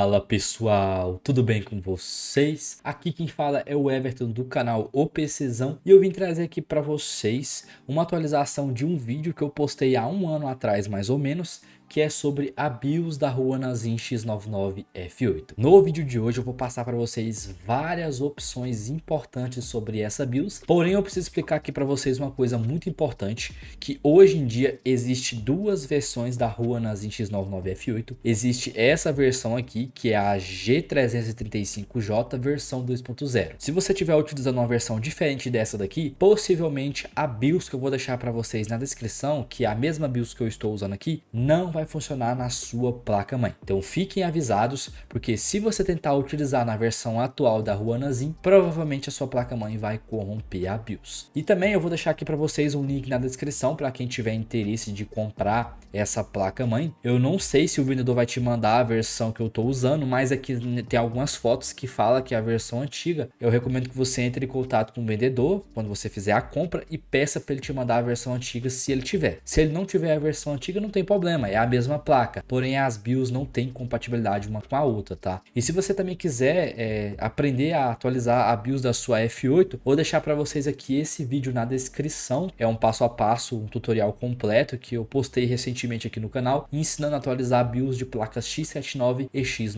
Fala pessoal, tudo bem com vocês? Aqui quem fala é o Everton do canal O PCzão e eu vim trazer aqui para vocês uma atualização de um vídeo que eu postei há um ano atrás mais ou menos que é sobre a BIOS da Ruanazin X99F8. No vídeo de hoje eu vou passar para vocês várias opções importantes sobre essa BIOS, porém eu preciso explicar aqui para vocês uma coisa muito importante, que hoje em dia existe duas versões da Ruanazin X99F8. Existe essa versão aqui, que é a G335J versão 2.0. Se você estiver utilizando uma versão diferente dessa daqui, possivelmente a BIOS que eu vou deixar para vocês na descrição, que é a mesma BIOS que eu estou usando aqui, não vai funcionar na sua placa-mãe. Então fiquem avisados, porque se você tentar utilizar na versão atual da Ruanazin, provavelmente a sua placa-mãe vai corromper a BIOS. E também eu vou deixar aqui para vocês um link na descrição para quem tiver interesse de comprar essa placa-mãe. Eu não sei se o vendedor vai te mandar a versão que eu estou usando, usando, mas aqui né, tem algumas fotos que fala que é a versão antiga. Eu recomendo que você entre em contato com o vendedor quando você fizer a compra e peça para ele te mandar a versão antiga se ele tiver. Se ele não tiver a versão antiga, não tem problema, é a mesma placa. Porém, as BIOS não têm compatibilidade uma com a outra, tá? E se você também quiser é, aprender a atualizar a BIOS da sua F8, vou deixar para vocês aqui esse vídeo na descrição. É um passo a passo, um tutorial completo que eu postei recentemente aqui no canal, ensinando a atualizar a BIOS de placas X79 e X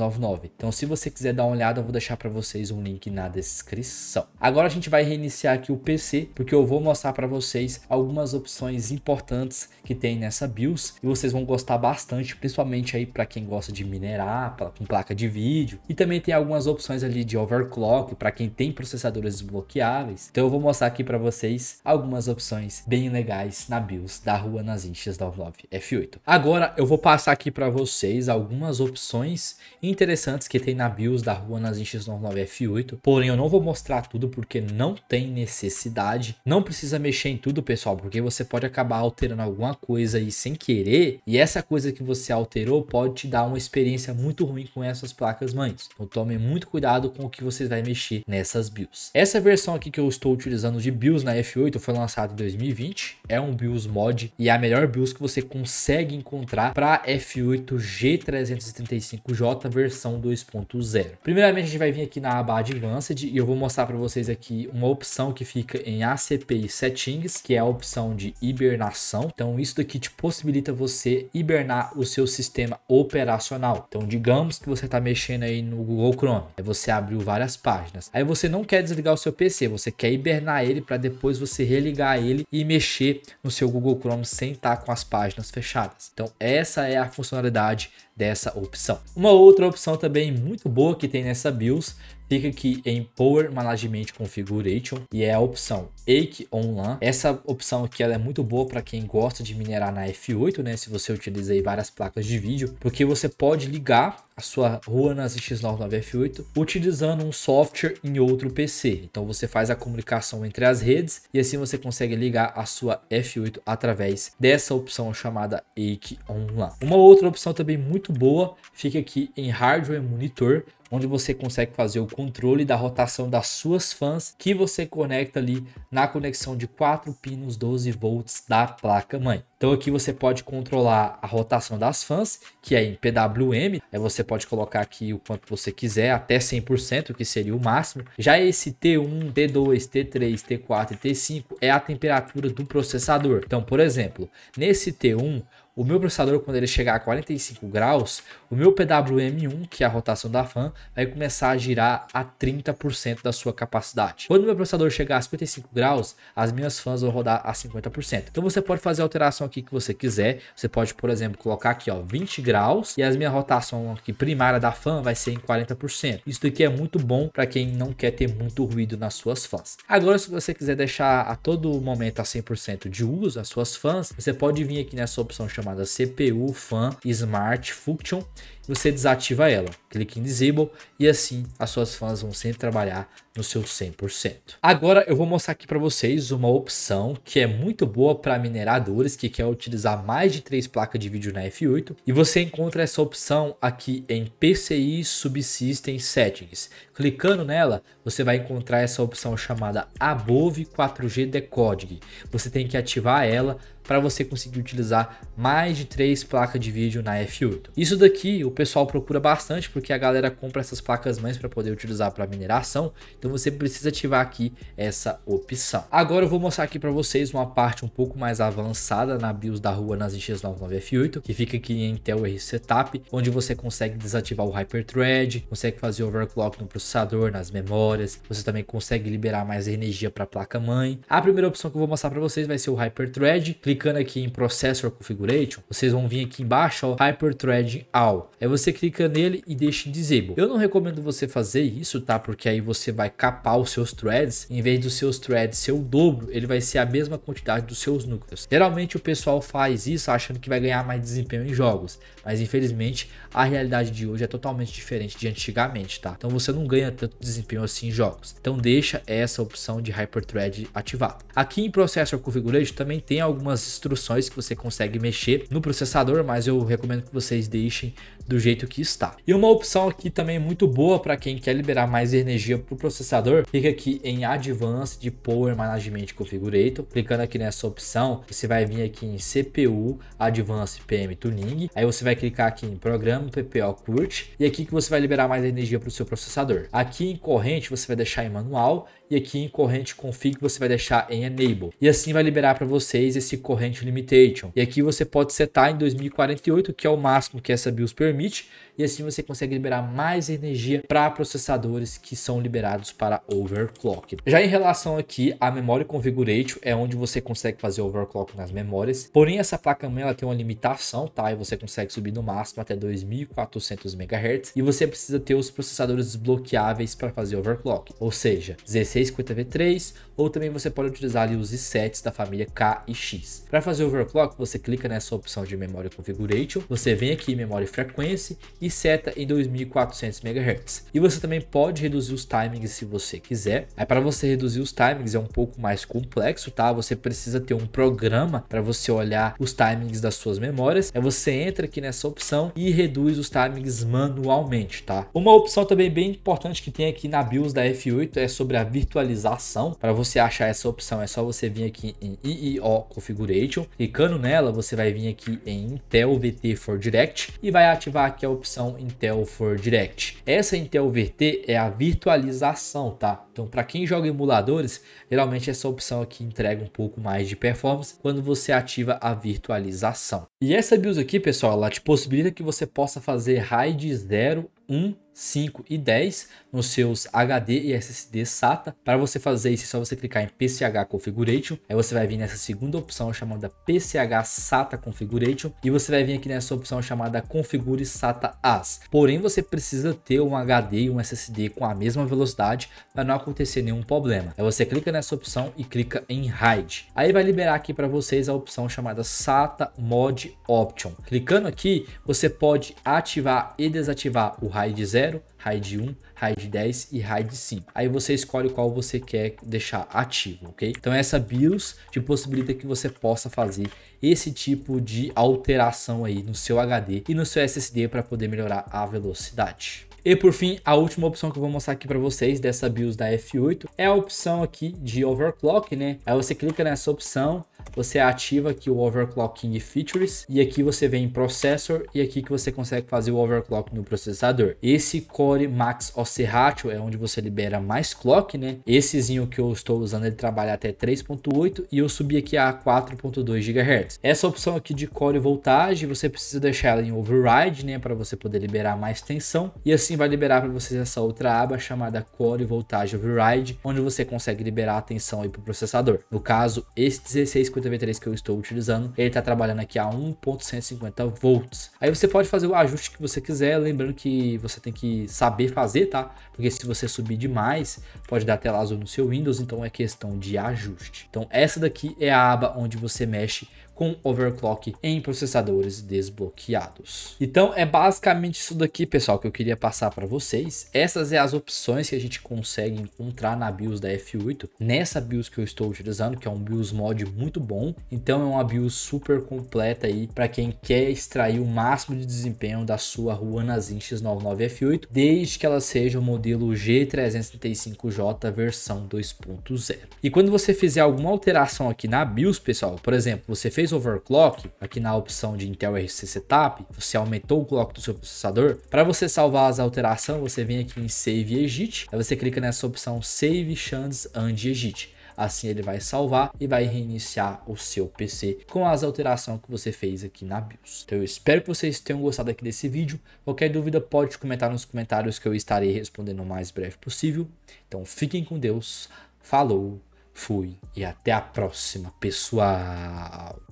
então se você quiser dar uma olhada, eu vou deixar para vocês um link na descrição. Agora a gente vai reiniciar aqui o PC, porque eu vou mostrar para vocês algumas opções importantes que tem nessa BIOS e vocês vão gostar bastante, principalmente aí para quem gosta de minerar pra, com placa de vídeo. E também tem algumas opções ali de overclock para quem tem processadores desbloqueáveis. Então eu vou mostrar aqui para vocês algumas opções bem legais na BIOS da Rua Nas da 99 F8. Agora eu vou passar aqui para vocês algumas opções interessantes que tem na BIOS da rua nas ZX99F8. Porém, eu não vou mostrar tudo porque não tem necessidade. Não precisa mexer em tudo, pessoal, porque você pode acabar alterando alguma coisa aí sem querer. E essa coisa que você alterou pode te dar uma experiência muito ruim com essas placas mães. Então tome muito cuidado com o que você vai mexer nessas BIOS. Essa versão aqui que eu estou utilizando de BIOS na F8 foi lançada em 2020. É um BIOS mod e é a melhor BIOS que você consegue encontrar para F8 G335J versão 2.0. Primeiramente, a gente vai vir aqui na aba Advanced e eu vou mostrar para vocês aqui uma opção que fica em ACPI Settings, que é a opção de hibernação. Então, isso daqui te possibilita você hibernar o seu sistema operacional. Então, digamos que você está mexendo aí no Google Chrome, aí você abriu várias páginas. Aí você não quer desligar o seu PC, você quer hibernar ele para depois você religar ele e mexer no seu Google Chrome sem estar tá com as páginas fechadas. Então, essa é a funcionalidade dessa opção. Uma outra Outra opção também muito boa que tem nessa BIOS fica aqui em Power Management Configuration e é a opção Ake Online. Essa opção aqui ela é muito boa para quem gosta de minerar na F8, né? Se você utiliza aí várias placas de vídeo, porque você pode ligar a sua rua na ZX99F8 utilizando um software em outro PC. Então você faz a comunicação entre as redes e assim você consegue ligar a sua F8 através dessa opção chamada Ake Online. Uma outra opção também muito boa fica aqui em Hardware Monitor, onde você consegue fazer o controle da rotação das suas fãs que você conecta ali na conexão de 4 pinos 12 volts da placa mãe. Então aqui você pode controlar a rotação das fãs, que é em PWM, é você você pode colocar aqui o quanto você quiser, até 100%, que seria o máximo. Já esse T1, T2, T3, T4 e T5 é a temperatura do processador. Então, por exemplo, nesse T1, o meu processador, quando ele chegar a 45 graus, o meu PWM1, que é a rotação da fan, vai começar a girar a 30% da sua capacidade. Quando o meu processador chegar a 55 graus, as minhas fans vão rodar a 50%. Então você pode fazer a alteração aqui que você quiser. Você pode, por exemplo, colocar aqui ó, 20 graus e as minha rotação aqui primária da fan vai ser em 40%. Isso aqui é muito bom para quem não quer ter muito ruído nas suas fans. Agora, se você quiser deixar a todo momento a 100% de uso as suas fans, você pode vir aqui nessa opção chamada chamada CPU Fan Smart Function, você desativa ela, clique em Disable e assim as suas fãs vão sempre trabalhar no seu 100%. Agora eu vou mostrar aqui para vocês uma opção que é muito boa para mineradores que quer utilizar mais de três placas de vídeo na F8 e você encontra essa opção aqui em PCI Subsystem Settings. Clicando nela, você vai encontrar essa opção chamada Above 4G Decoding. Você tem que ativar ela para você conseguir utilizar mais de três placas de vídeo na F8. Isso daqui o pessoal procura bastante porque a galera compra essas placas mães para poder utilizar para mineração, então você precisa ativar aqui essa opção. Agora eu vou mostrar aqui para vocês uma parte um pouco mais avançada na BIOS da rua nas X99 F8, que fica aqui em Intel R Setup, onde você consegue desativar o Hyperthread, consegue fazer overclock no processador, nas memórias, você também consegue liberar mais energia para a placa mãe. A primeira opção que eu vou mostrar para vocês vai ser o Hyperthread. Clique Clicando aqui em Processor Configuration, vocês vão vir aqui embaixo, ó, Hyperthread All. Aí você clica nele e deixa em Disable. Eu não recomendo você fazer isso, tá? Porque aí você vai capar os seus threads. Em vez dos seus threads ser o dobro, ele vai ser a mesma quantidade dos seus núcleos. Geralmente o pessoal faz isso achando que vai ganhar mais desempenho em jogos. Mas infelizmente a realidade de hoje é totalmente diferente de antigamente, tá? Então você não ganha tanto desempenho assim em jogos. Então deixa essa opção de Hyperthread ativada. Aqui em Processor Configuration também tem algumas instruções que você consegue mexer no processador, mas eu recomendo que vocês deixem do jeito que está. E uma opção aqui também muito boa para quem quer liberar mais energia para o processador, clica aqui em Advanced Power Management Configurator, clicando aqui nessa opção, você vai vir aqui em CPU Advanced PM Tuning, aí você vai clicar aqui em Programa PPO Curt, e aqui que você vai liberar mais energia para o seu processador. Aqui em corrente você vai deixar em manual, e aqui em corrente config você vai deixar em Enable. E assim vai liberar para vocês esse Corrente Limitation. E aqui você pode setar em 2048, que é o máximo que essa BIOS permite, e assim você consegue liberar mais energia para processadores que são liberados para overclock. Já em relação aqui a memória configuration é onde você consegue fazer overclock nas memórias, porém essa placa mãe ela tem uma limitação, tá? E você consegue subir no máximo até 2400 MHz e você precisa ter os processadores desbloqueáveis para fazer overclock, ou seja, 1650V3 ou também você pode utilizar ali os i7s da família K e X. Para fazer overclock, você clica nessa opção de memória configuration, você vem aqui em memória frequência e seta em 2400 MHz. E você também pode reduzir os timings se você quiser. Aí para você reduzir os timings é um pouco mais complexo, tá? Você precisa ter um programa para você olhar os timings das suas memórias. É você entra aqui nessa opção e reduz os timings manualmente, tá? Uma opção também bem importante que tem aqui na BIOS da F8 é sobre a virtualização. Para você achar essa opção é só você vir aqui em IIO Configuration, clicando nela você vai vir aqui em Intel VT for Direct e vai ativar aqui a opção opção Intel for Direct. Essa Intel VT é a virtualização, tá? Então, para quem joga emuladores, geralmente essa opção aqui entrega um pouco mais de performance quando você ativa a virtualização. E essa BIOS aqui, pessoal, ela te possibilita que você possa fazer RAID 0, 1 5 e 10 nos seus HD e SSD SATA. Para você fazer isso, é só você clicar em PCH Configuration. Aí você vai vir nessa segunda opção chamada PCH SATA Configuration e você vai vir aqui nessa opção chamada Configure SATA AS. Porém, você precisa ter um HD e um SSD com a mesma velocidade para não acontecer nenhum problema. Aí você clica nessa opção e clica em Hide. Aí vai liberar aqui para vocês a opção chamada SATA Mod Option. Clicando aqui, você pode ativar e desativar o RAID 0 0, RAID 1, RAID 10 e RAID 5. Aí você escolhe qual você quer deixar ativo, ok? Então essa BIOS te possibilita que você possa fazer esse tipo de alteração aí no seu HD e no seu SSD para poder melhorar a velocidade. E por fim, a última opção que eu vou mostrar aqui para vocês dessa BIOS da F8 é a opção aqui de overclock, né? Aí você clica nessa opção, você ativa aqui o Overclocking Features e aqui você vem em Processor e aqui que você consegue fazer o Overclock no processador. Esse Core Max OC Ratio é onde você libera mais clock, né? Essezinho que eu estou usando ele trabalha até 3.8 e eu subi aqui a 4.2 GHz. Essa opção aqui de Core Voltage você precisa deixar ela em Override, né? Para você poder liberar mais tensão e assim vai liberar para vocês essa outra aba chamada Core Voltage Override, onde você consegue liberar a tensão aí para o processador. No caso, esse 16 150 V3 que eu estou utilizando, ele está trabalhando aqui a 1.150 volts. Aí você pode fazer o ajuste que você quiser, lembrando que você tem que saber fazer, tá? Porque se você subir demais, pode dar tela azul no seu Windows, então é questão de ajuste. Então essa daqui é a aba onde você mexe com overclock em processadores desbloqueados. Então é basicamente isso daqui, pessoal, que eu queria passar para vocês. Essas é as opções que a gente consegue encontrar na BIOS da F8, nessa BIOS que eu estou utilizando, que é um BIOS mod muito bom. Então é uma BIOS super completa aí para quem quer extrair o máximo de desempenho da sua Ruanazin X99F8, desde que ela seja o modelo G335J versão 2.0. E quando você fizer alguma alteração aqui na BIOS, pessoal, por exemplo, você fez overclock, aqui na opção de Intel RC Setup, você aumentou o clock do seu processador. Para você salvar as alterações, você vem aqui em Save Exit, aí você clica nessa opção Save Changes and Exit. Assim ele vai salvar e vai reiniciar o seu PC com as alterações que você fez aqui na BIOS. Então eu espero que vocês tenham gostado aqui desse vídeo. Qualquer dúvida pode comentar nos comentários que eu estarei respondendo o mais breve possível. Então fiquem com Deus, falou, fui e até a próxima pessoal.